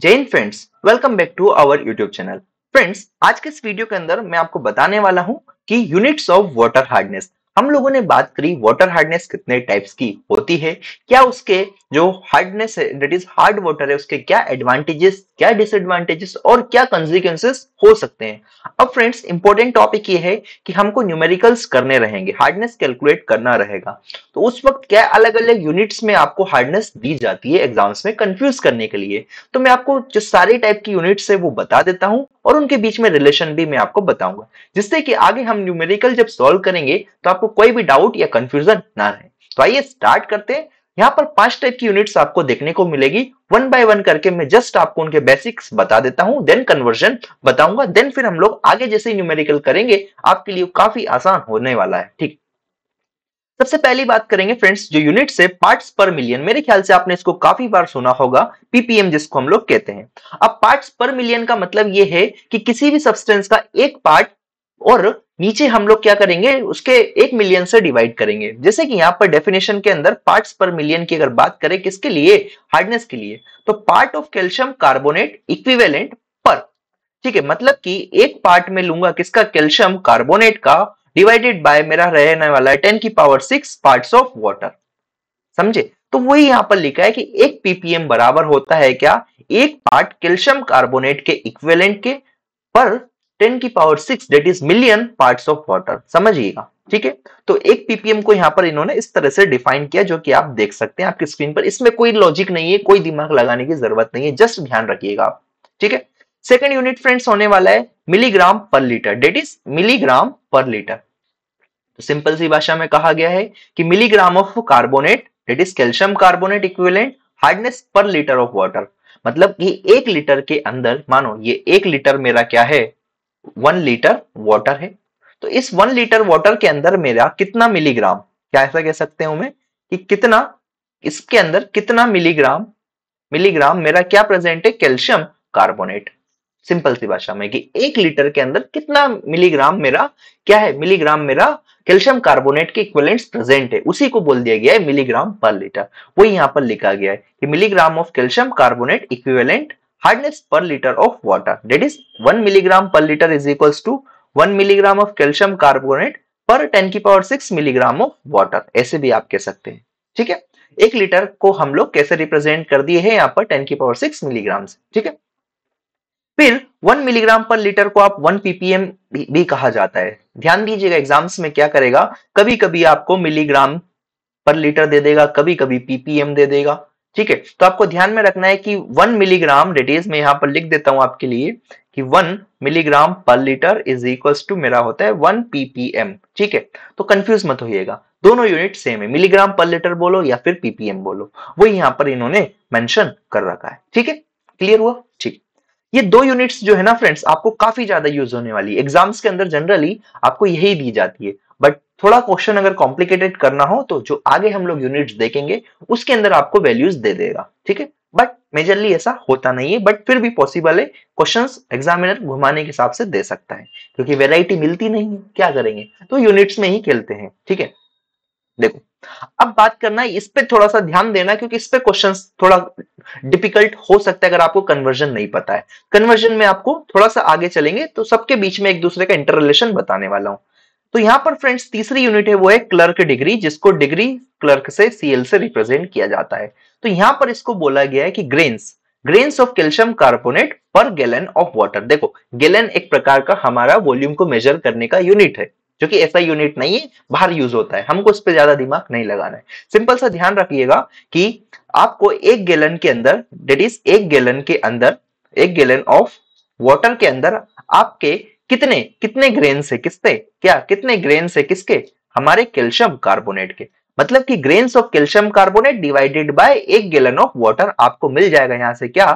Jain friends welcome back to our YouTube channel friends आज के इस वीडियो के अंदर मैं आपको बताने वाला हूं कि यूनिट्स ऑफ वाटर हार्डनेस हम लोगों ने बात करी वाटर हार्डनेस कितने टाइप्स की होती है क्या उसके जो हार्डनेस है डेट इज हार्ड वाटर है उसके क्या एडवांटेजेस क्या डिसएडवांटेजेस और क्या कंसिक्वेंसेस हो सकते हैं अब फ्रेंड्स इंपॉर्टेंट टॉपिक ये है कि हमको न्यूमेरिकल्स करने रहेंगे हार्डनेस कैलकुलेट करना रहेगा तो उस वक्त क्या अलग अलग यूनिट्स में आपको हार्डनेस दी जाती है एग्जाम्स में कंफ्यूज करने के लिए तो मैं आपको जो सारे टाइप की यूनिट्स है वो बता देता हूँ और उनके बीच में रिलेशन भी मैं आपको बताऊंगा जिससे कि आगे हम न्यूमेरिकल जब सॉल्व करेंगे तो आपको कोई भी डाउट या कंफ्यूजन ना रहे तो आइए स्टार्ट करते हैं यहाँ पर पांच टाइप की यूनिट्स आपको देखने को मिलेगी वन बाय वन करके मैं जस्ट आपको उनके बेसिक्स बता देता हूं देन कन्वर्जन बताऊंगा देन फिर हम लोग आगे जैसे न्यूमेरिकल करेंगे आपके लिए काफी आसान होने वाला है ठीक सबसे पहली बात करेंगे फ्रेंड्स जो यूनिट से पार्ट्स पर मिलियन मेरे ख्याल से आपने इसको काफी बार सुना होगा पीपीएम जिसको हम लोग कहते हैं अब पार्ट्स पर मिलियन का मतलब ये है कि किसी भी सब्सटेंस का एक पार्ट और नीचे हम लोग क्या करेंगे उसके एक मिलियन से डिवाइड करेंगे जैसे कि यहाँ पर डेफिनेशन के अंदर पार्ट्स पर मिलियन की अगर बात करें किसके लिए हार्डनेस के लिए तो part of calcium carbonate equivalent पर ठीक है मतलब कि एक पार्ट में लूंगा किसका कैल्शियम कार्बोनेट का डिवाइडेड बाय मेरा रहने वाला है टेन की power six part of water समझे तो वही यहाँ पर लिखा है कि एक पीपीएम बराबर होता है क्या एक पार्ट कैल्शियम कार्बोनेट के इक्वेलेंट के पर टेन की power six that is million part of water समझिएगा ठीक है तो एक पीपीएम को यहाँ पर इन्होंने इस तरह से डिफाइन किया जो कि आप देख सकते हैं आपकी स्क्रीन पर इसमें कोई लॉजिक नहीं है कोई दिमाग लगाने की जरूरत नहीं है जस्ट ध्यान रखिएगा आप ठीक है सेकंड यूनिट फ्रेंड्स होने वाला है milligram per litre that is milligram per litre तो सिंपल सी भाषा में कहा गया है कि milligram of carbonate that is calcium carbonate equivalent hardness per litre of water मतलब कि एक लीटर के अंदर मानो ये एक लीटर मेरा क्या है वन लीटर वाटर है तो इस वन लीटर वाटर के अंदर मेरा कितना मिलीग्राम क्या ऐसा कह सकते हो मैं कि कितना इसके अंदर कितना मिलीग्राम मिलीग्राम मेरा क्या प्रेजेंट है कैल्शियम कार्बोनेट सिंपल सी भाषा में कि एक लीटर के अंदर कितना मिलीग्राम मेरा क्या है मिलीग्राम मेरा कैल्शियम कार्बोनेट के इक्वलेंट प्रेजेंट है उसी को बोल दिया गया है मिलीग्राम पर लीटर वही यहां पर लिखा गया है कि milligram of calcium carbonate equivalent hardness per liter of water. That is 1 milligram per liter is equals to 1 milligram of calcium carbonate पर 10 की पावर 6 मिलीग्राम ऑफ वाटर ऐसे भी आप कह सकते हैं ठीक है एक लीटर को हम लोग कैसे रिप्रेजेंट कर दिए हैं यहाँ पर 10 की पावर 6 मिलीग्राम से ठीक है फिर 1 मिलीग्राम पर लीटर को आप 1 पीपीएम भी, भी कहा जाता है ध्यान दीजिएगा एग्जाम्स में क्या करेगा कभी कभी आपको मिलीग्राम पर लीटर दे देगा कभी कभी पीपीएम दे देगा ठीक है तो आपको ध्यान में रखना है कि वन मिलीग्राम डेट में मैं पर लिख देता हूं आपके लिए कि one milligram per litre is equal to मेरा होता है वन पीपीएम ठीक है तो कंफ्यूज मत होइएगा दोनों यूनिट सेम है मिलीग्राम पर लीटर बोलो या फिर पीपीएम बोलो वो यहां पर इन्होंने मेंशन कर रखा है ठीक है क्लियर हुआ ठीक ये दो यूनिट्स जो है ना फ्रेंड्स आपको काफी ज्यादा यूज होने वाली एग्जाम्स के अंदर जनरली आपको यही दी जाती है बट थोड़ा क्वेश्चन अगर कॉम्प्लिकेटेड करना हो तो जो आगे हम लोग यूनिट्स देखेंगे उसके अंदर आपको वैल्यूज दे देगा ठीक है बट मेजरली ऐसा होता नहीं है बट फिर भी पॉसिबल है क्वेश्चंस एग्जामिनर घुमाने के हिसाब से दे सकता है क्योंकि वेराइटी मिलती नहीं है क्या करेंगे तो यूनिट्स में ही खेलते हैं ठीक है देखो अब बात करना है इस पर थोड़ा सा ध्यान देना क्योंकि इस पर क्वेश्चन थोड़ा डिफिकल्ट हो सकता है अगर आपको कन्वर्जन नहीं पता है कन्वर्जन में आपको थोड़ा सा आगे चलेंगे तो सबके बीच में एक दूसरे का रिलेशन बताने वाला हूँ तो यहां पर फ्रेंड्स तीसरी यूनिट है वो है क्लर्क डिग्री जिसको डिग्री क्लर्क से सीएल से रिप्रेजेंट किया जाता है तो यहां पर इसको बोला गया है कि grains grains of calcium carbonate per gallon of water देखो गैलन एक प्रकार का हमारा वॉल्यूम को मेजर करने का यूनिट है जो कि ऐसा यूनिट नहीं है बाहर यूज होता है हमको उस पर ज्यादा दिमाग नहीं लगाना है सिंपल सा ध्यान रखिएगा कि आपको एक गैलन के अंदर डेट इज एक गैलन के अंदर एक गैलन ऑफ वाटर के अंदर आपके कितने कितने ग्रेन से किसते क्या कितने ग्रेन से किसके हमारे कैल्शियम कार्बोनेट के मतलब कि grains of calcium carbonate divided by एक गैलन ऑफ वाटर आपको मिल जाएगा यहाँ से क्या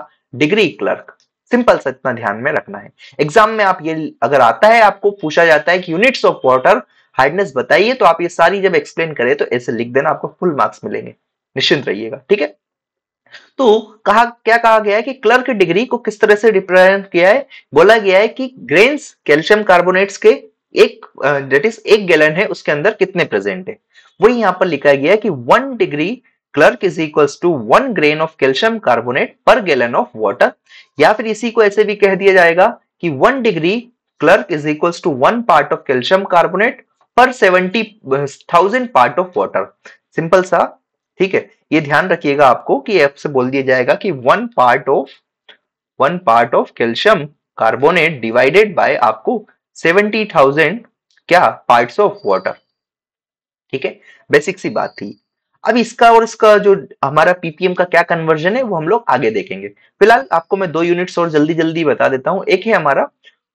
डिग्री क्लर्क सिंपल सा इतना ध्यान में रखना है एग्जाम में आप ये अगर आता है आपको पूछा जाता है कि यूनिट्स ऑफ वाटर हार्डनेस बताइए तो आप ये सारी जब एक्सप्लेन करें तो ऐसे लिख देना आपको फुल मार्क्स मिलेंगे निश्चिंत रहिएगा ठीक है तो कहा क्या कहा गया है कि क्लर्क डिग्री को किस तरह से रिप्रेजेंट किया है बोला गया है कि ग्रेन्स कैल्शियम कार्बोनेट्स के एक डेट इज एक गैलन है उसके अंदर कितने प्रेजेंट है वही यहां पर लिखा गया है कि one degree Clark is equal to one grain of calcium carbonate per gallon of water या फिर इसी को ऐसे भी कह दिया जाएगा कि one degree Clark is equals to one part of calcium carbonate per seventy thousand part of water simple सा ठीक है ये ध्यान रखिएगा आपको कि एफ से बोल दिया जाएगा कि one part of one part of calcium carbonate divided by आपको सेवेंटी थाउजेंड क्या पार्ट्स ऑफ वाटर ठीक है बेसिक सी बात थी अब इसका और इसका जो हमारा पीपीएम का क्या कन्वर्जन है वो हम लोग आगे देखेंगे फिलहाल आपको मैं दो यूनिट्स और जल्दी जल्दी बता देता हूं एक है हमारा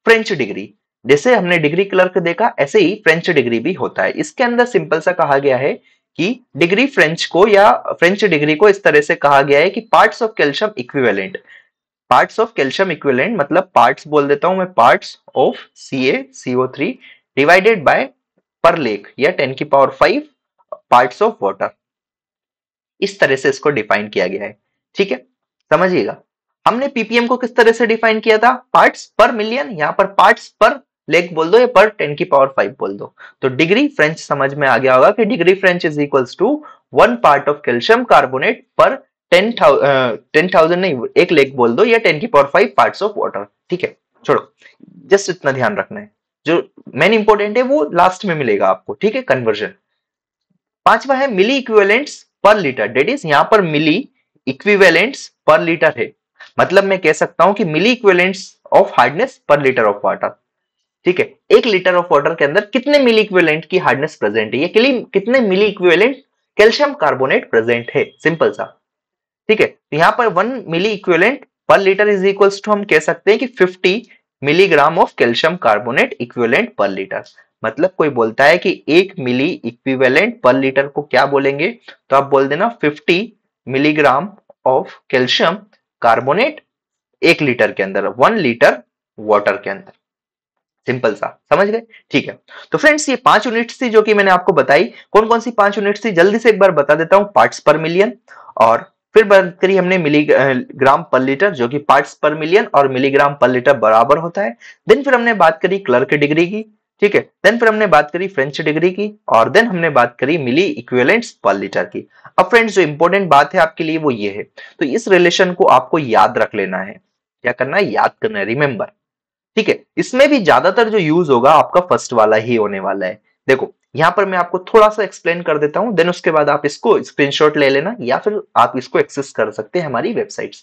फ्रेंच डिग्री जैसे हमने डिग्री क्लर्क देखा ऐसे ही फ्रेंच डिग्री भी होता है इसके अंदर सिंपल सा कहा गया है कि डिग्री फ्रेंच को या फ्रेंच डिग्री को इस तरह से कहा गया है कि parts of calcium equivalent parts of calcium equivalent मतलब पार्ट्स बोल देता हूं मैं parts of C A C O three divided by per lakh या टेन की power five parts of water इस तरह से इसको डिफाइन किया गया है ठीक है समझिएगा हमने पीपीएम को किस तरह से डिफाइन किया था पार्ट्स पर मिलियन यहां पर पार्ट्स पर लेक बोल दो या पर टेन की पावर फाइव बोल दो तो डिग्री फ्रेंच समझ में आ गया होगा कि degree French is equals to one part of calcium carbonate per ten ten thousand नहीं एक लेक बोल दो या टेन की power five part of water ठीक है छोड़ो जस्ट इतना ध्यान रखना है जो मेन इंपॉर्टेंट है वो लास्ट में मिलेगा आपको ठीक है कन्वर्जन पांचवा है milliequivalents per litre that is यहां पर मिली इक्विवेलेंट्स पर लीटर है मतलब मैं कह सकता हूं कि milliequivalents of hardness per litre of water ठीक है एक लीटर ऑफ वाटर के अंदर कितने मिली इक्विवेलेंट की हार्डनेस प्रेजेंट है ये कितने milliequivalent calcium carbonate present है सिंपल सा ठीक है तो यहां पर one milliequivalent per litre is equal to हम कह सकते हैं कि fifty milligram of calcium carbonate equivalent per litre मतलब कोई बोलता है कि एक मिली इक्विवेलेंट पर लीटर को क्या बोलेंगे तो आप बोल देना 50 मिलीग्राम ऑफ कैल्शियम कार्बोनेट एक लीटर के अंदर वन लीटर वाटर के अंदर सिंपल सा समझ गए ठीक है तो फ्रेंड्स ये पांच यूनिट्स थी जो कि मैंने आपको बताई कौन कौन सी पांच यूनिट्स थी जल्दी से एक बार बता देता हूँ पार्ट्स पर मिलियन और फिर बात करी हमने मिलीग्राम पर लीटर जो कि पार्ट्स पर मिलियन और मिलीग्राम पर लीटर बराबर होता है देन फिर हमने बात करी क्लर्क डिग्री की ठीक है देन फिर हमने बात करी फ्रेंच डिग्री की और देन हमने बात करी मिली इक्विवेलेंट्स पर लीटर की अब फ्रेंड्स जो इंपॉर्टेंट बात है आपके लिए वो ये है तो इस रिलेशन को आपको याद रख लेना है क्या करना है याद करना है रिमेंबर ठीक है इसमें भी ज्यादातर जो यूज होगा आपका फर्स्ट वाला ही होने वाला है देखो यहां पर मैं आपको थोड़ा सा एक्सप्लेन कर देता हूं देन उसके बाद आप इसको स्क्रीनशॉट ले लेना या फिर आप इसको एक्सेस कर सकते हैं हमारी वेबसाइट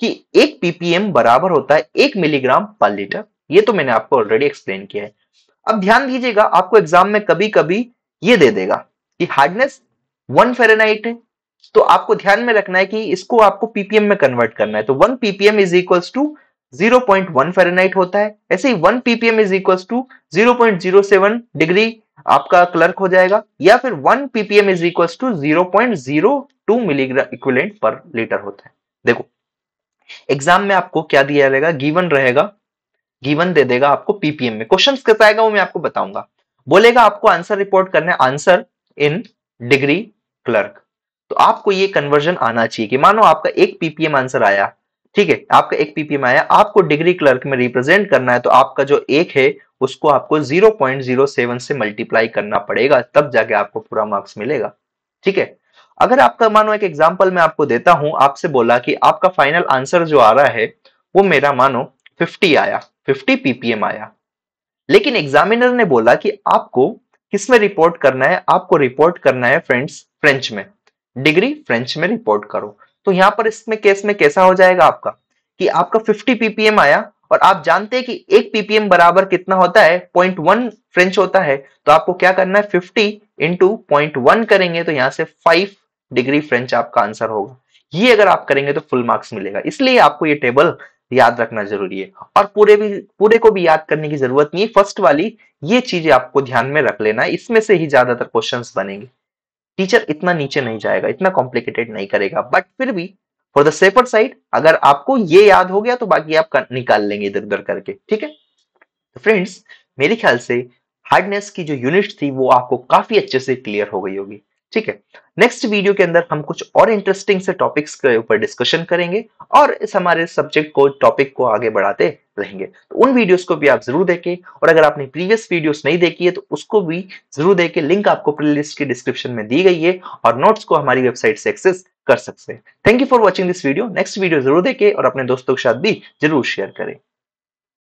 कि एक पीपीएम बराबर होता है एक मिलीग्राम पर लीटर ये तो मैंने आपको ऑलरेडी एक्सप्लेन किया है अब ध्यान दीजिएगा आपको एग्जाम में कभी कभी ये दे देगा कि हार्डनेस वन फेरेनाइट है तो आपको ध्यान में रखना है कि इसको आपको पीपीएम में कन्वर्ट करना है तो one ppm is equals to 0.1 Fahrenheit होता है ऐसे ही 1 ppm is equals to 0.07 degree आपका क्लर्क हो जाएगा या फिर 1 ppm is equals to 0.02 milligram equivalent per litre होता है देखो एग्जाम में आपको क्या दिया जाएगा गिवन रहेगा गिवन दे देगा आपको ppm में क्वेश्चंस कैसा आएगा वो मैं आपको बताऊंगा बोलेगा आपको आंसर रिपोर्ट करना है आंसर इन डिग्री क्लर्क तो आपको ये कन्वर्जन आना चाहिए कि मानो आपका एक पीपीएम आंसर आया ठीक है आपका एक पीपीएम आया आपको डिग्री क्लर्क में रिप्रेजेंट करना है तो आपका जो एक है उसको आपको 0.07 से मल्टीप्लाई करना पड़ेगा तब जाके आपको पूरा मार्क्स मिलेगा ठीक है अगर आपका मानो एक एग्जाम्पल मैं आपको देता हूं आपसे बोला कि आपका फाइनल आंसर जो आ रहा है वो मेरा मानो 50 आया 50 पीपीएम आया लेकिन एग्जामिनर ने बोला कि आपको किसमें रिपोर्ट करना है आपको रिपोर्ट करना है फ्रेंड्स फ्रेंच में डिग्री फ्रेंच में रिपोर्ट करो तो यहां पर इसमें केस में कैसा हो जाएगा आपका कि आपका 50 पीपीएम आया और आप जानते हैं कि एक पीपीएम बराबर कितना होता है पॉइंट वन फ्रेंच होता है तो आपको क्या करना है 50 इंटू पॉइंट वन करेंगे तो यहां से 5 डिग्री फ्रेंच आपका आंसर होगा ये अगर आप करेंगे तो फुल मार्क्स मिलेगा इसलिए आपको ये टेबल याद रखना जरूरी है और पूरे भी पूरे को भी याद करने की जरूरत नहीं है फर्स्ट वाली ये चीजें आपको ध्यान में रख लेना इसमें से ही ज्यादातर क्वेश्चन बनेंगे टीचर इतना नीचे नहीं जाएगा इतना कॉम्प्लिकेटेड नहीं करेगा बट फिर भी फॉर द सेफर साइड अगर आपको ये याद हो गया तो बाकी आप निकाल लेंगे इधर उधर करके ठीक है तो फ्रेंड्स मेरे ख्याल से हार्डनेस की जो यूनिट थी वो आपको काफी अच्छे से क्लियर हो गई होगी ठीक है नेक्स्ट वीडियो के अंदर हम कुछ और इंटरेस्टिंग से टॉपिक्स के ऊपर डिस्कशन करेंगे और इस हमारे सब्जेक्ट को टॉपिक को आगे बढ़ाते रहेंगे तो उन वीडियोस को भी आप जरूर देखें और अगर आपने प्रीवियस वीडियोस नहीं देखी है तो उसको भी जरूर देखें लिंक आपको प्लेलिस्ट के डिस्क्रिप्शन में दी गई है और नोट्स को हमारी वेबसाइट से एक्सेस कर सकते हैं thank you for watching this video next video जरूर देखें और अपने दोस्तों के साथ भी जरूर शेयर करें